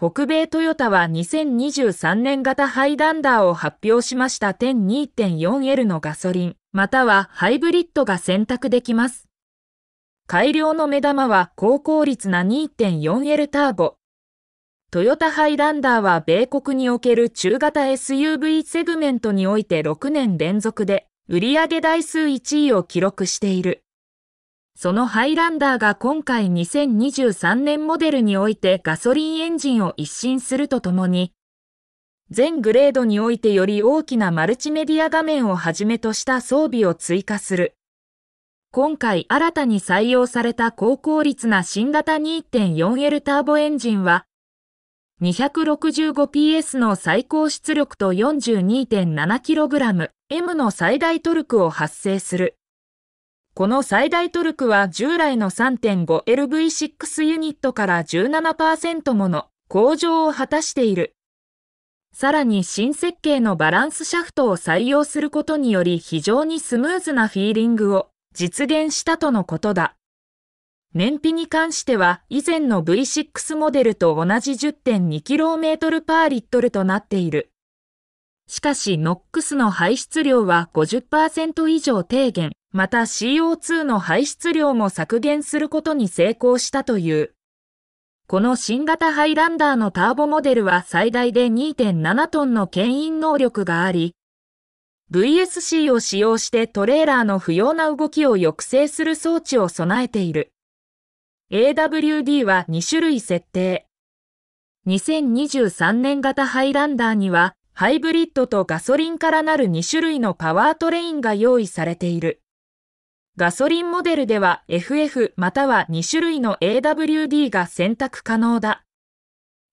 北米トヨタは2023年型ハイダンダーを発表しました 10.2.4L のガソリン、またはハイブリッドが選択できます。改良の目玉は高効率な 2.4L ターボ。トヨタハイランダーは米国における中型 SUV セグメントにおいて6年連続で売上台数1位を記録している。そのハイランダーが今回2023年モデルにおいてガソリンエンジンを一新するとともに、全グレードにおいてより大きなマルチメディア画面をはじめとした装備を追加する。今回新たに採用された高効率な新型 2.4L ターボエンジンは、265PS の最高出力と 42.7kg、M の最大トルクを発生する。この最大トルクは従来の 3.5LV6 ユニットから17%もの向上を果たしている。さらに新設計のバランスシャフトを採用することにより非常にスムーズなフィーリングを実現したとのことだ。燃費に関しては以前の V6 モデルと同じ 10.2km パーリットルとなっている。しかしノックスの排出量は50%以上低減。また CO2 の排出量も削減することに成功したという。この新型ハイランダーのターボモデルは最大で2.7トンの牽引能力があり、VSC を使用してトレーラーの不要な動きを抑制する装置を備えている。AWD は2種類設定。2023年型ハイランダーには、ハイブリッドとガソリンからなる2種類のパワートレインが用意されている。ガソリンモデルでは FF または2種類の AWD が選択可能だ。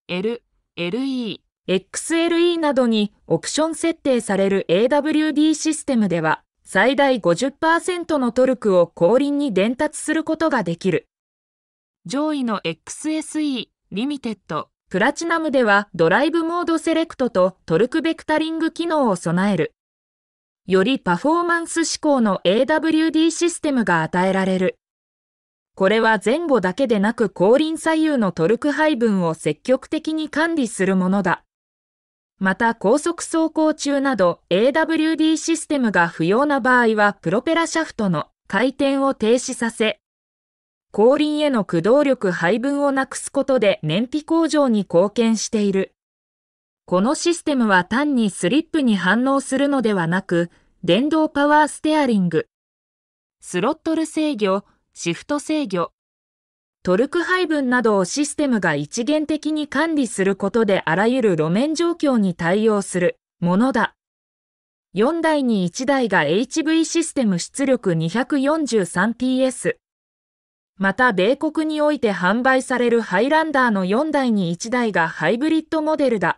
L、LE、XLE などにオプション設定される AWD システムでは最大50%のトルクを後輪に伝達することができる。上位の XSE、リミテッド、プラチナムではドライブモードセレクトとトルクベクタリング機能を備える。よりパフォーマンス志向の AWD システムが与えられる。これは前後だけでなく後輪左右のトルク配分を積極的に管理するものだ。また高速走行中など AWD システムが不要な場合はプロペラシャフトの回転を停止させ、後輪への駆動力配分をなくすことで燃費向上に貢献している。このシステムは単にスリップに反応するのではなく、電動パワーステアリング、スロットル制御、シフト制御、トルク配分などをシステムが一元的に管理することであらゆる路面状況に対応するものだ。4台に1台が HV システム出力 243PS。また、米国において販売されるハイランダーの4台に1台がハイブリッドモデルだ。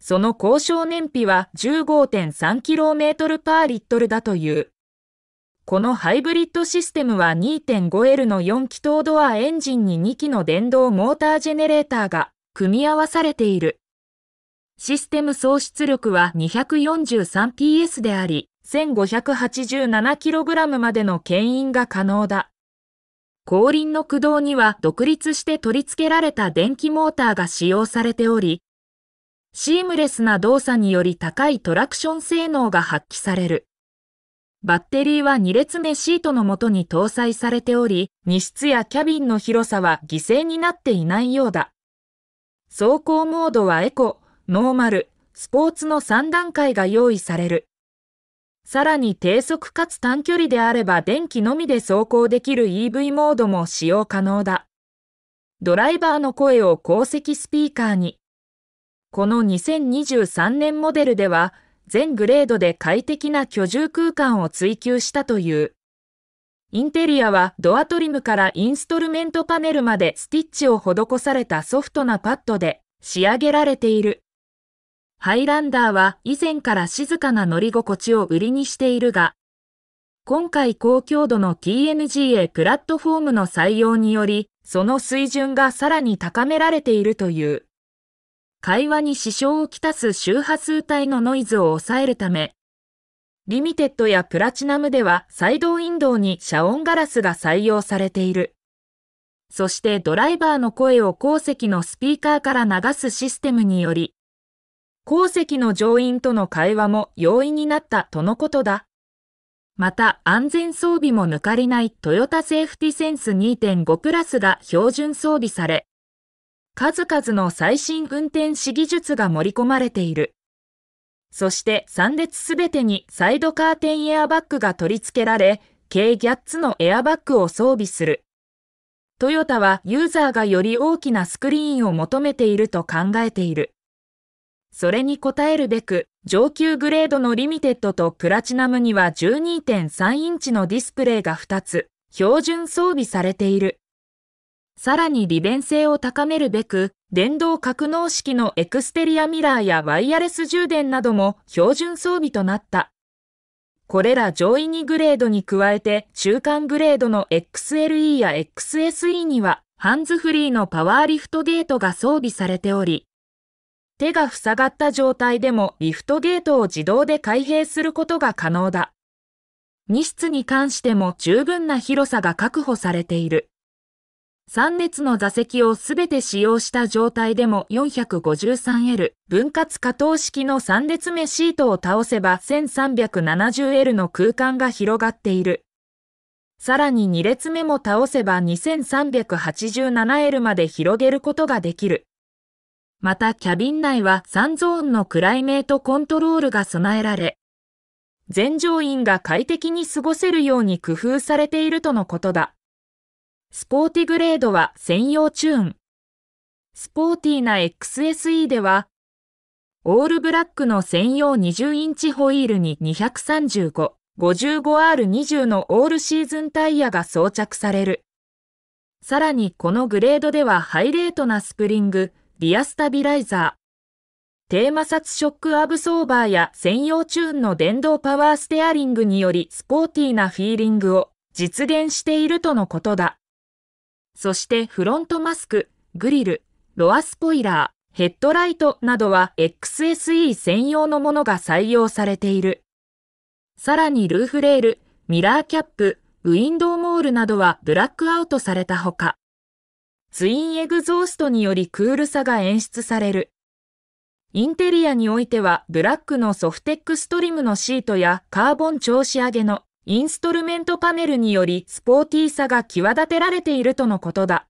その交渉燃費は 15.3km パーリットルだという。このハイブリッドシステムは 2.5L の4気筒ドアエンジンに2機の電動モータージェネレーターが組み合わされている。システム総出力は 243PS であり、1587kg までの牽引が可能だ。後輪の駆動には独立して取り付けられた電気モーターが使用されており、シームレスな動作により高いトラクション性能が発揮される。バッテリーは2列目シートの元に搭載されており、荷室やキャビンの広さは犠牲になっていないようだ。走行モードはエコ、ノーマル、スポーツの3段階が用意される。さらに低速かつ短距離であれば電気のみで走行できる EV モードも使用可能だ。ドライバーの声を後席スピーカーに、この2023年モデルでは、全グレードで快適な居住空間を追求したという。インテリアはドアトリムからインストルメントパネルまでスティッチを施されたソフトなパッドで仕上げられている。ハイランダーは以前から静かな乗り心地を売りにしているが、今回高強度の TNGA プラットフォームの採用により、その水準がさらに高められているという。会話に支障をきたす周波数帯のノイズを抑えるため、リミテッドやプラチナムではサイドウィンドウに遮音ガラスが採用されている。そしてドライバーの声を後席のスピーカーから流すシステムにより、後席の乗員との会話も容易になったとのことだ。また安全装備も抜かりないトヨタセーフティセンス2.5クラスが標準装備され、数々の最新運転士技術が盛り込まれている。そして3列すべてにサイドカーテンエアバッグが取り付けられ、計8つのエアバッグを装備する。トヨタはユーザーがより大きなスクリーンを求めていると考えている。それに応えるべく、上級グレードのリミテッドとプラチナムには12.3インチのディスプレイが2つ、標準装備されている。さらに利便性を高めるべく、電動格納式のエクステリアミラーやワイヤレス充電なども標準装備となった。これら上位2グレードに加えて、中間グレードの XLE や XSE には、ハンズフリーのパワーリフトゲートが装備されており、手が塞がった状態でもリフトゲートを自動で開閉することが可能だ。2室に関しても十分な広さが確保されている。3列の座席をすべて使用した状態でも 453L 分割加藤式の3列目シートを倒せば 1370L の空間が広がっている。さらに2列目も倒せば 2387L まで広げることができる。またキャビン内は3ゾーンのクライメートコントロールが備えられ、全乗員が快適に過ごせるように工夫されているとのことだ。スポーティグレードは専用チューン。スポーティーな XSE では、オールブラックの専用20インチホイールに235、55R20 のオールシーズンタイヤが装着される。さらにこのグレードではハイレートなスプリング、リアスタビライザー、低摩擦ショックアブソーバーや専用チューンの電動パワーステアリングによりスポーティーなフィーリングを実現しているとのことだ。そしてフロントマスク、グリル、ロアスポイラー、ヘッドライトなどは XSE 専用のものが採用されている。さらにルーフレール、ミラーキャップ、ウィンドウモールなどはブラックアウトされたほか、ツインエグゾーストによりクールさが演出される。インテリアにおいてはブラックのソフテックストリムのシートやカーボン調子上げのインストルメントパネルによりスポーティーさが際立てられているとのことだ。